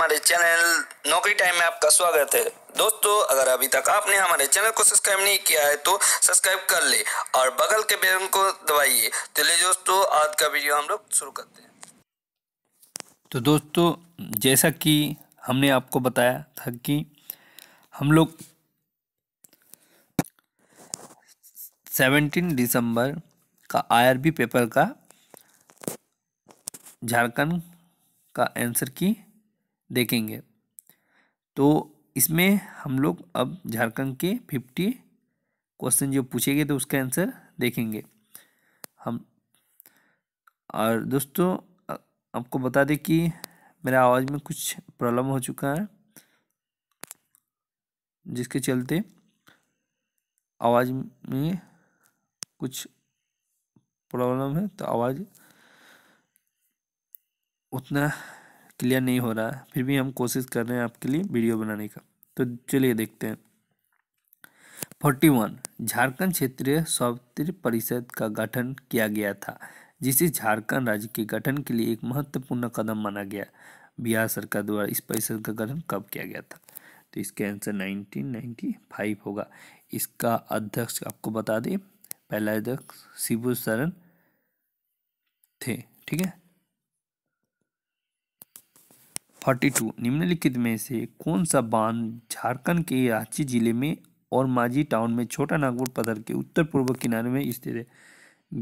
हमारे चैनल नौकरी टाइम में आपका स्वागत है दोस्तों अगर अभी तक आपने हमारे चैनल को सब्सक्राइब नहीं किया है तो सब्सक्राइब कर ले और बगल के बेलन को दबाइए चलिए तो दोस्तों आज का वीडियो हम लोग शुरू करते हैं तो दोस्तों जैसा कि हमने आपको बताया था कि हम लोग सेवेंटीन दिसंबर का आई पेपर का झारखंड का आंसर की देखेंगे तो इसमें हम लोग अब झारखंड के फिफ्टी क्वेश्चन जो पूछेंगे तो उसका आंसर देखेंगे हम और दोस्तों आपको बता दें कि मेरा आवाज़ में कुछ प्रॉब्लम हो चुका है जिसके चलते आवाज़ में कुछ प्रॉब्लम है तो आवाज़ उतना क्लियर नहीं हो रहा है फिर भी हम कोशिश कर रहे हैं आपके लिए वीडियो बनाने का तो चलिए देखते हैं फोर्टी वन झारखंड क्षेत्रीय स्वास्थ्य परिषद का गठन किया गया था जिसे झारखंड राज्य के गठन के लिए एक महत्वपूर्ण कदम माना गया बिहार सरकार द्वारा इस परिषद का गठन कब किया गया था तो इसका आंसर नाइनटीन फाइव होगा इसका अध्यक्ष आपको बता दें पहला अध्यक्ष शिबू शरण थे ठीक है फोर्टी टू निम्नलिखित में से कौन सा बांध झारखंड के रांची जिले में और माजी टाउन में छोटा नागपुर पदर के उत्तर पूर्व किनारे में स्थित है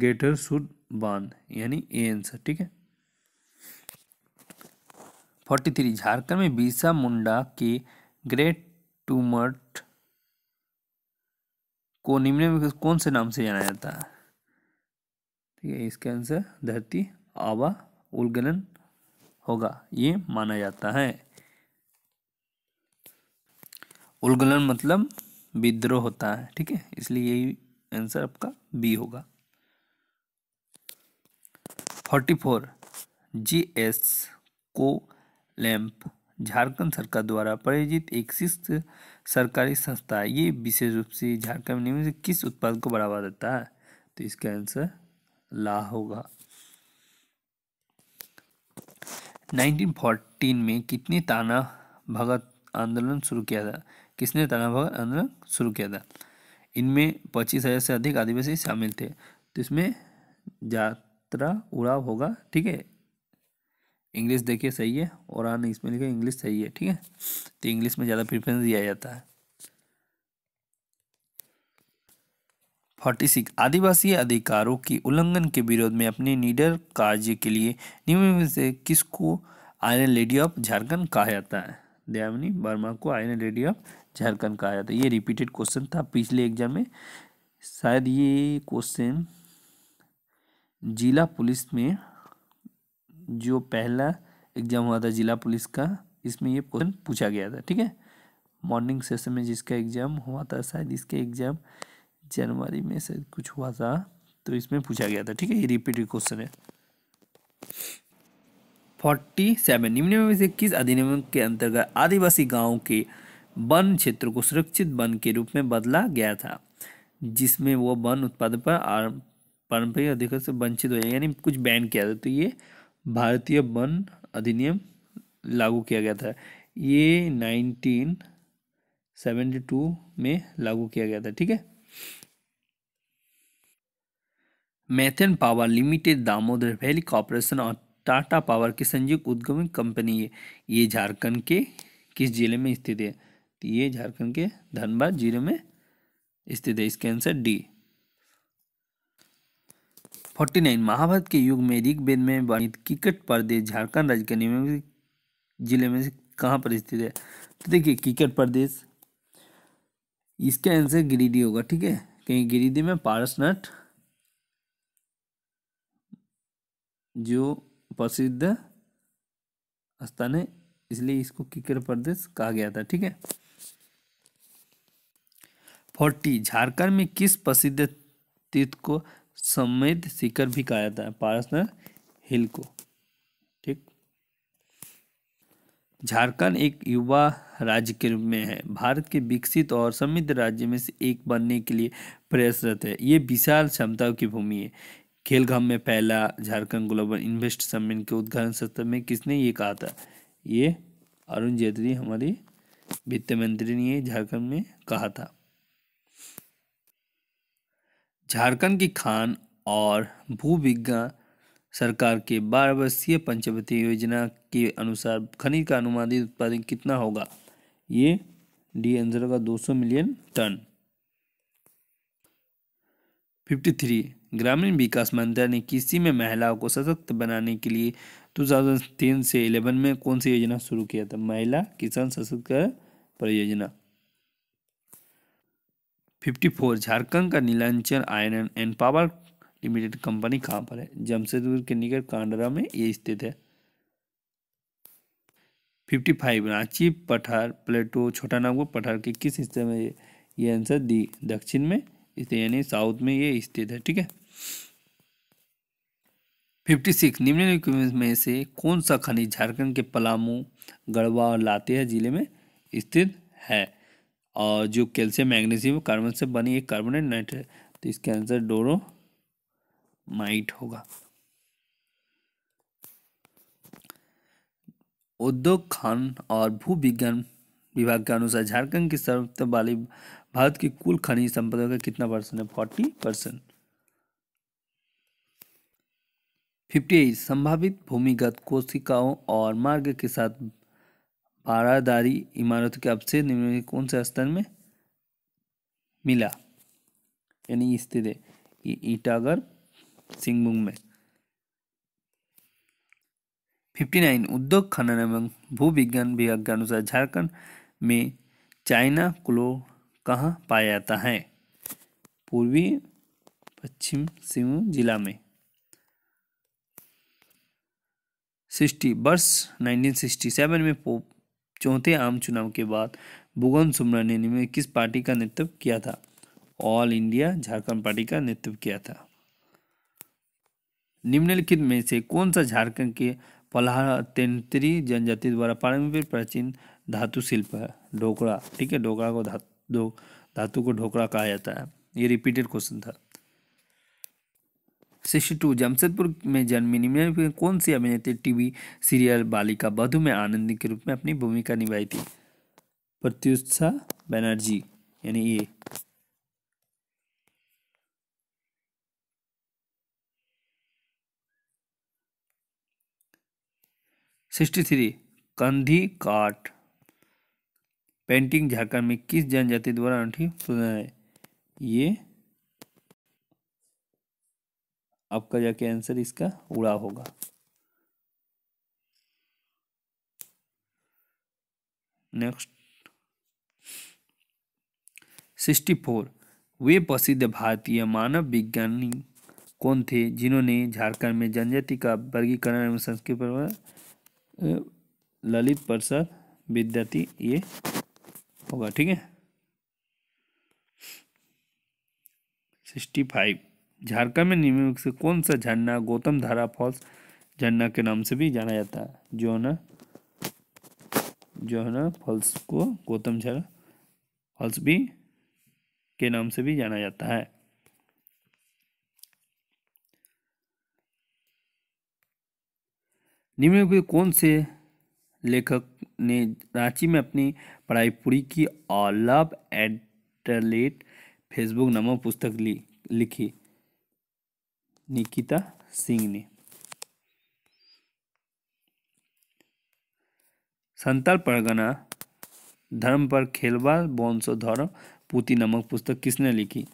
गेटर सुड बांध यानी ए आंसर ठीक है फोर्टी थ्री झारखंड में बिरसा मुंडा के ग्रेट टूमर्ट को निम्न कौन से नाम से जाना जाता है ठीक है इसका आंसर धरती आवा उलगलन होगा ये माना जाता है उलगलन मतलब विद्रोह होता है ठीक है इसलिए यही आंसर आपका बी होगा फोर्टी फोर जी एस को लैम्प झारखंड सरकार द्वारा प्रायोजित एक शिष्ट सरकारी संस्था है ये विशेष रूप से झारखंड में किस उत्पाद को बढ़ावा देता है तो इसका आंसर ला होगा 1914 में कितने ताना भगत आंदोलन शुरू किया था किसने ताना भगत आंदोलन शुरू किया था इनमें पच्चीस हज़ार से अधिक आदिवासी शामिल थे तो इसमें यात्रा उड़ाव होगा ठीक है इंग्लिश देखिए सही है और आने इसमें लिखा इंग्लिश सही है ठीक है तो इंग्लिश में ज़्यादा प्रिफ्रेंस दिया जाता है सिक्स आदिवासी अधिकारों के उल्लंघन के विरोध में अपने निडर कार्य के लिए निम्न से किसको आयरन लेडी ऑफ झारखंड कहा जाता है देवनी वर्मा को आयरन लेडी ऑफ झारखंड कहा जाता है ये रिपीटेड क्वेश्चन था पिछले एग्जाम में शायद ये क्वेश्चन जिला पुलिस में जो पहला एग्जाम हुआ था जिला पुलिस का इसमें ये क्वेश्चन पूछा गया था ठीक है मॉर्निंग सेशन में जिसका एग्ज़ाम हुआ था शायद इसके एग्ज़ाम जनवरी में शायद कुछ हुआ था तो इसमें पूछा गया था ठीक है ये रिपीटेड क्वेश्चन है फोर्टी सेवन निम्न में से किस अधिनियम के अंतर्गत आदिवासी गाँव के वन क्षेत्र को सुरक्षित वन के रूप में बदला गया था जिसमें वो वन उत्पादन पर पारंपरिक अधिकार से वंचित हो यानी कुछ बैन किया था तो ये भारतीय वन अधिनियम लागू किया गया था ये नाइनटीन सेवेंटी टू में लागू किया गया था ठीक है Maithon power limited Damodar valley corporation और टाटा पावर की संयुक्त उद्गम कंपनी है ये झारखंड के किस जिले में स्थित है तो ये झारखंड के धनबाद जिले में स्थित है इसके answer D forty nine Mahabharata के युग में ऋग्वेद में वर्णित किकट प्रदेश झारखंड राज्य के निम्न जिले में कहाँ पर स्थित है तो देखिए किकट प्रदेश इसके आंसर गिरिडीह होगा ठीक है कहीं गिरिडीह में पारसनाथ जो प्रसिद्ध स्थान है इसलिए इसको किकर प्रदेश कहा गया था ठीक है फोर्टी झारखंड में किस प्रसिद्ध तीर्थ को समेत शिखर भी कहा जाता है पारसनर हिल को ठीक झारखंड एक युवा राज्य के रूप में है भारत के विकसित और समृद्ध राज्य में से एक बनने के लिए प्रयासरत है ये विशाल क्षमताओं की भूमि है खेलगाम में पहला झारखंड ग्लोबल इन्वेस्ट सम्मेलन के उद्घाटन सत्र में किसने ये कहा था ये अरुण जेटली हमारी वित्त मंत्री ने ये झारखंड में कहा था झारखंड की खान और भू विज्ञान सरकार के बारह वर्षीय पंचवती योजना के अनुसार खनिज का अनुमानित उत्पादन कितना होगा ये डी आंसर का 200 मिलियन टन 53 ग्रामीण विकास मंत्रालय ने कृषि में महिलाओं को सशक्त बनाने के लिए 2003 से 11 में कौन सी योजना शुरू किया था महिला किसान सशक्त परियोजना 54 झारखंड का Neelanchal iron and power limited company कहाँ पर है जमशेदपुर के निकट कांडरा में ये स्थित है 55 रांची पठार प्लेटो छोटा नागपुर पठार के किस हिस्से में ये आंसर दी दक्षिण में स्थित यानी साउथ में ये स्थित है ठीक है फिफ्टी सिक्स निम्नलिखित में से कौन सा खनिज झारखंड के पलामू गढ़वा और लातेहार जिले में स्थित है और जो कैल्शियम मैग्नीशियम कार्बन से बनी एक कार्बोनेट नाइट है तो इसके आंसर डोरो माइट होगा उद्योग खान और भू विज्ञान विभाग के अनुसार झारखंड की सर्वत्र वाली भारत की कुल खनिज संपदा का कितना परसेंट है फोर्टी परसेंट फिफ्टी एट संभावित भूमिगत कोशिकाओं और मार्ग के साथ बारादारी इमारत के अवशेष निम्न कौन से स्तर में मिला यानी स्थित है ईटागर सिंगमुंग में फिफ्टी नाइन उद्योग खनन एवं भू विज्ञान विभाग के अनुसार झारखंड में चाइना क्लो कहाँ पाया जाता है पूर्वी पश्चिम सिंह जिला में सिक्सटी वर्ष 1967 में पोप चौथे आम चुनाव के बाद भुगन सुब्रमण्यन ने किस पार्टी का नेतृत्व किया था ऑल इंडिया झारखंड पार्टी का नेतृत्व किया था निम्नलिखित में से कौन सा झारखंड के पलाहा तेंतरी जनजाति द्वारा पारंपरिक प्राचीन धातु शिल्प है ढोकड़ा ठीक है डोकड़ा को धातु दो धातु को ढोकरा कहा जाता है ये रिपीटेड क्वेश्चन था सिक्सटी टू जमशेदपुर में जन्मी निम्न कौन सी अभिनेत्री टीवी सीरियल बालिका बधु में आनंदी के रूप में अपनी भूमिका निभाई थी प्रत्युषा बनर्जी यानी ये सिक्सटी थ्री कंधी काट पेंटिंग झारखंड में किस जनजाति द्वारा अनूठी फुलना है ये आपका जाके आंसर इसका उड़ा होगा नेक्स्ट सिक्सटी फोर वे प्रसिद्ध भारतीय मानव विज्ञानी कौन थे जिन्होंने झारखंड में जनजाति का वर्गीकरण एवं संस्कृत ललित प्रसाद विद्यार्थी ये होगा ठीक है सिक्सटी फाइव झारखंड में निम्नलिखित से कौन सा झरना गौतम धारा फॉल्स झरना के नाम से भी जाना जाता है जो है ना जो है ना फॉल्स को गौतम झर फॉल्स भी के नाम से भी जाना जाता है निम्नलिखित कौन से लेखक ने रांची में अपनी पढ़ाई पूरी की और लव एटलेट फेसबुक नामक पुस्तक ली लिखी निकिता सिंह ने संताल परगना धर्म पर खेलवा बोनसो धर्म पुती नामक पुस्तक किसने लिखी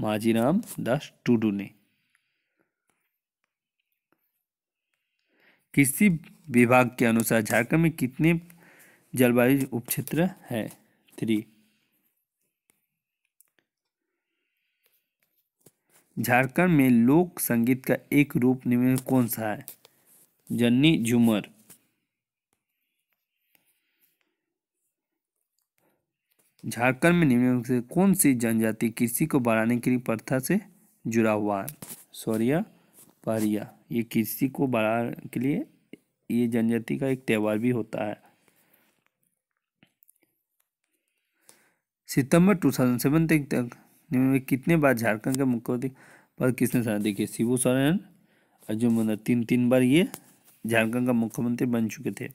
माजीराम दास टूडू ने कृषि विभाग के अनुसार झारखंड में कितने जलवायु उपक्षेत्र है थ्री झारखंड में लोक संगीत का एक रूप निम्न कौन सा है जन्नी झूमर झारखंड में निम्न से कौन सी जनजाति कृषि को बढ़ाने के लिए प्रथा से जुड़ा हुआ है सौरिया पहरिया ये कृषि को बढ़ाने के लिए ये जनजाति का एक त्यौहार भी होता है सितंबर 2007 तक तक में कितने बार झारखंड के मुख्यमंत्री पद किसने सरा देखिए शिव सोरेन अर्जुन मुंडा तीन तीन बार ये झारखंड का मुख्यमंत्री बन चुके थे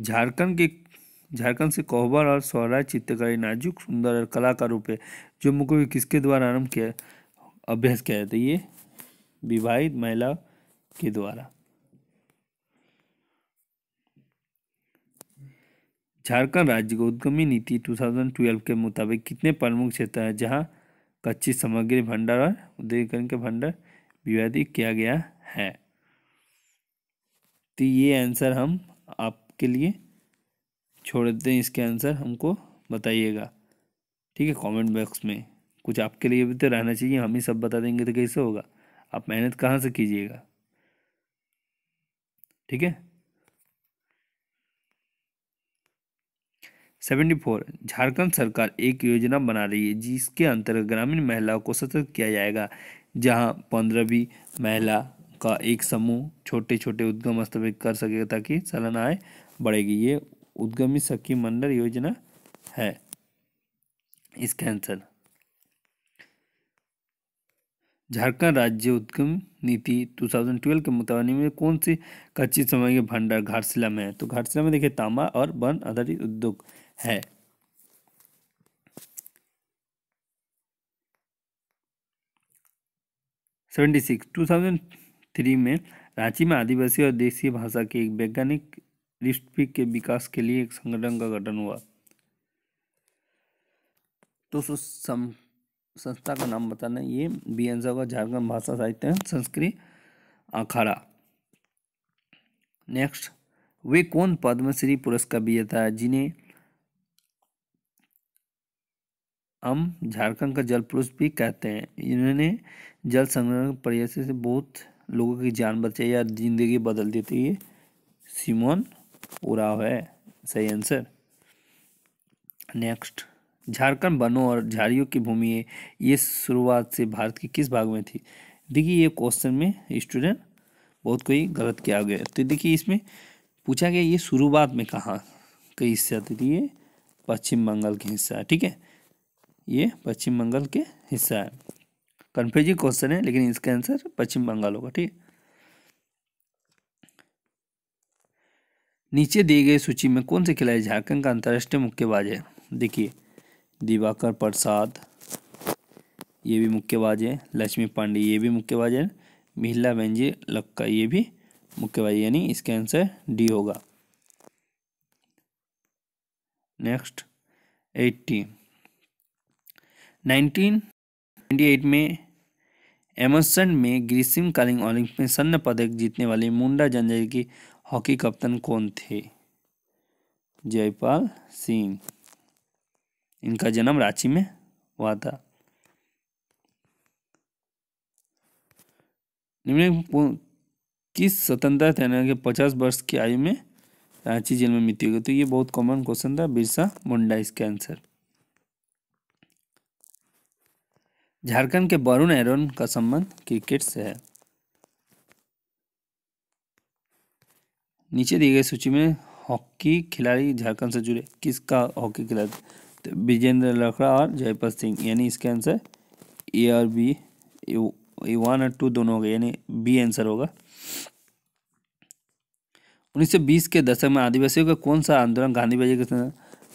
झारखंड के झारखंड से कोहबर और स्वराज चित्रकारी नाजुक सुंदर और कलाकार रूप है जो मुख्यमंत्री किसके द्वारा आरम्भ किया अभ्यास किया जाता है ये विवाहित महिला के द्वारा झारखंड राज्य को उद्यमी नीति 2012 के मुताबिक कितने प्रमुख क्षेत्र हैं जहां कच्ची सामग्री भंडार और उद्योगीकरण के भंडार विवादित किया गया है तो ये आंसर हम आपके लिए छोड़ देते हैं इसके आंसर हमको बताइएगा ठीक है कमेंट बॉक्स में कुछ आपके लिए भी तो रहना चाहिए हम ही सब बता देंगे तो कैसे होगा आप मेहनत कहाँ से कीजिएगा ठीक है सेवेंटी फोर झारखंड सरकार एक योजना बना रही है जिसके अंतर्गत ग्रामीण महिलाओं को सशक्त किया जाएगा जहां पंद्रहवीं महिला का एक समूह छोटे छोटे उद्यम स्थापित कर सकेगा ताकि सालाना आय बढ़ेगी ये उद्यमी सखी मंडल योजना है इसका आंसर झारखंड राज्य उद्यम नीति 2012 के मुताबिक में कौन सी कच्ची समय के भंडार घाटशिला में है तो घाटशिला में देखिए तांबा और वन आधारित उद्योग है seventy six two thousand three में रांची में आदिवासी और देशी भाषा के एक वैज्ञानिक रिस्पी के विकास के लिए एक संगठन का गठन हुआ तो संस्था का नाम बताना ये बी एन का झारखंड भाषा साहित्य संस्कृत अखाड़ा नेक्स्ट वे कौन पद्मश्री पुरस्कार विजेता है जिन्हें हम झारखंड का जल पुरुष भी कहते हैं इन्होंने जल संरक्षण प्रयास से बहुत लोगों की जान बचाई या जिंदगी बदल दी थी ये सिमोन उराव है सही आंसर नेक्स्ट झारखंड वनों और झाड़ियों की भूमि है ये शुरुआत से भारत के किस भाग में थी देखिए ये क्वेश्चन में स्टूडेंट बहुत कोई गलत किया गया तो देखिए इसमें पूछा गया ये शुरुआत में कहाँ हिस्से हिस्सा थी तो ये पश्चिम बंगाल का हिस्सा ठीक है ये पश्चिम बंगाल के हिस्सा है कन्फ्यूजिंग क्वेश्चन है लेकिन इसका आंसर पश्चिम बंगाल होगा ठीक नीचे दिए गए सूची में कौन से खिलाड़ी झारखंड का अंतर्राष्ट्रीय मुक्केबाज है देखिए दिवाकर प्रसाद ये भी मुक्केबाज है लक्ष्मी पांडे ये भी मुक्केबाज है मिहिला बेंजी लक्का ये भी मुक्केबाज यानी इसका आंसर डी होगा नेक्स्ट एट्टी 1928 में एमरसन में ग्रीष्मकालीन ओलंपिक में स्वर्ण पदक जीतने वाले मुंडा जनजाति के हॉकी कप्तान कौन थे जयपाल सिंह इनका जन्म रांची में हुआ था किस स्वतंत्रता सेना के पचास वर्ष की आयु में रांची जेल में मृत्यु हुई तो ये बहुत कॉमन क्वेश्चन था बिरसा मुंडा इसका आंसर झारखंड के वरुण एरोन का संबंध क्रिकेट से है नीचे दिए गए सूची में हॉकी खिलाड़ी झारखंड से जुड़े किसका हॉकी खिलाड़ी तो विजेंद्र लखड़ा और जयपाल सिंह यानी इसके आंसर ए और बी ए वन और टू दोनों हो गए यानी बी आंसर होगा 1920 के दशक में आदिवासियों का कौन सा आंदोलन गांधी बाजी के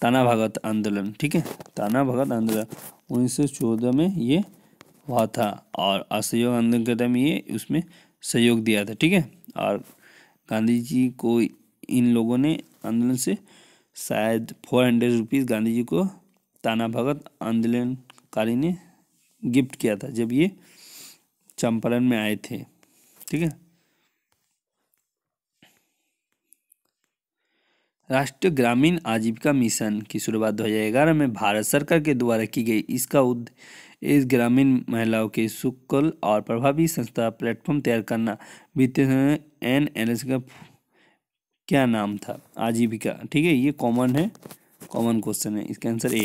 ताना भगत आंदोलन ठीक है ताना भगत आंदोलन 1914 में ये हुआ था और असहयोग आंदोलन के टाइम ये उसमें सहयोग दिया था ठीक है और गांधी जी को इन लोगों ने आंदोलन से शायद four hundred rupees Gandhi ji को ताना भगत आंदोलनकारी ने गिफ्ट किया था जब ये चंपारण में आए थे ठीक है राष्ट्रीय ग्रामीण आजीविका मिशन की शुरुआत 2011 में भारत सरकार के द्वारा की गई इसका उद्देश्य ग्रामीण महिलाओं के सुकल और प्रभावी संस्था प्लेटफॉर्म तैयार करना वित्तीय एन एल एस का क्या नाम था आजीविका ठीक है ये कॉमन है कॉमन क्वेश्चन है इसका आंसर ए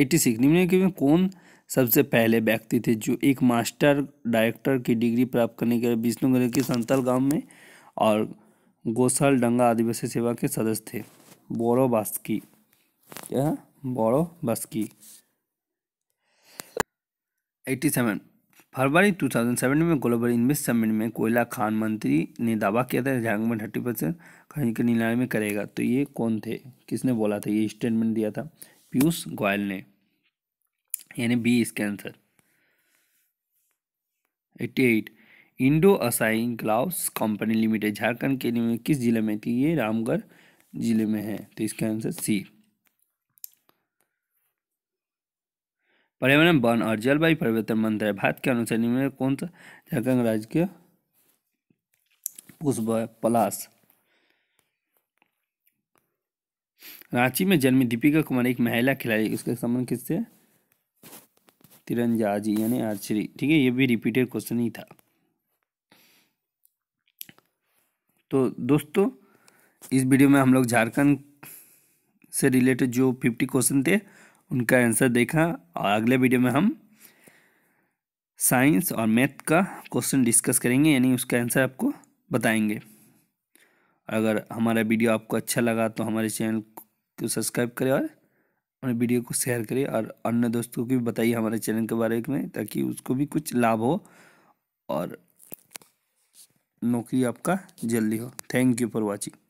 एट्टी सिक्स निम्नलिखित में कौन सबसे पहले व्यक्ति थे जो एक मास्टर डायरेक्टर की डिग्री प्राप्त करने के लिए विष्णुगढ़ के संतल गांव में और गोसल डंगा आदिवासी सेवा के सदस्य थे बोरो बास्की क्या बोरो बास्की एट्टी सेवन फरवरी टू थाउजेंड सेवन में ग्लोबल इन्वेस्ट समिट में कोयला खान मंत्री ने दावा किया था झारखंड में थर्टी परसेंट खनिज के नीलामी करेगा तो ये कौन थे किसने बोला था ये स्टेटमेंट दिया था पीयूष गोयल ने यानी बी इसका answer eighty eight Indo Asian glass company limited Jharkhand के लिए किस जिले में थी ये रामगढ़ जिले में है तो इसका आंसर सी पर्यावरण वन और जलवायु परिवर्तन मंत्रालय भारत के अनुसार निम्न कौन सा झारखंड राज्य के पुष्प पलास रांची में जन्मी दीपिका कुमारी एक महिला खिलाड़ी उसके संबंध किससे तिरंजाजी यानी आर्चरी ठीक है ये भी रिपीटेड क्वेश्चन ही था तो दोस्तों इस वीडियो में हम लोग झारखंड से रिलेटेड जो फिफ्टी क्वेश्चन थे उनका आंसर देखा और अगले वीडियो में हम साइंस और मैथ का क्वेश्चन डिस्कस करेंगे यानी उसका आंसर आपको बताएंगे अगर हमारा वीडियो आपको अच्छा लगा तो हमारे चैनल को सब्सक्राइब करें और अपने वीडियो को शेयर करें और अन्य दोस्तों को भी बताइए हमारे चैनल के बारे में ताकि उसको भी कुछ लाभ हो और नौकरी आपका जल्दी हो थैंक यू फॉर वॉचिंग